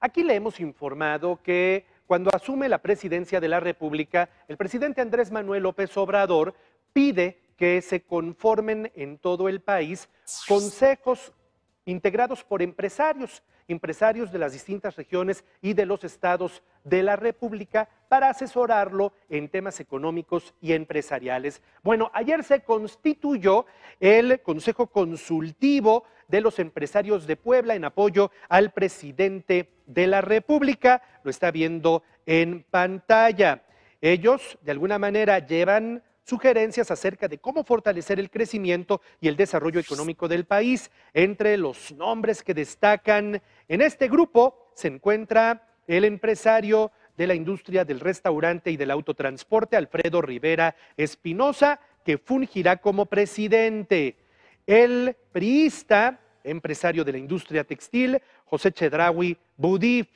Aquí le hemos informado que cuando asume la presidencia de la República, el presidente Andrés Manuel López Obrador pide que se conformen en todo el país consejos integrados por empresarios, empresarios de las distintas regiones y de los estados de la República para asesorarlo en temas económicos y empresariales. Bueno, ayer se constituyó el Consejo Consultivo de los Empresarios de Puebla en apoyo al presidente de la República. Lo está viendo en pantalla. Ellos, de alguna manera, llevan sugerencias acerca de cómo fortalecer el crecimiento y el desarrollo económico del país. Entre los nombres que destacan en este grupo se encuentra el empresario de la industria del restaurante y del autotransporte, Alfredo Rivera Espinosa, que fungirá como presidente. El priista, empresario de la industria textil, José Chedraui Budif.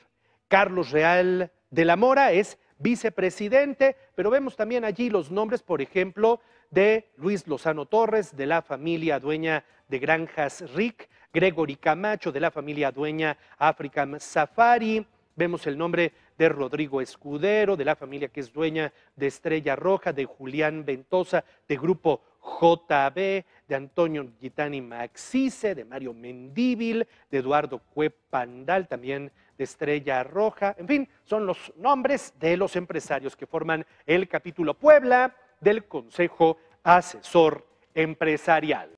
Carlos Real de la Mora es vicepresidente, pero vemos también allí los nombres, por ejemplo, de Luis Lozano Torres, de la familia dueña de Granjas Rick, Gregory Camacho, de la familia dueña African Safari, vemos el nombre de Rodrigo Escudero, de la familia que es dueña de Estrella Roja, de Julián Ventosa, de Grupo JB, de Antonio Gitani Maxice, de Mario Mendíbil, de Eduardo Cuepandal, también Estrella Roja, en fin, son los nombres de los empresarios que forman el capítulo Puebla del Consejo Asesor Empresarial.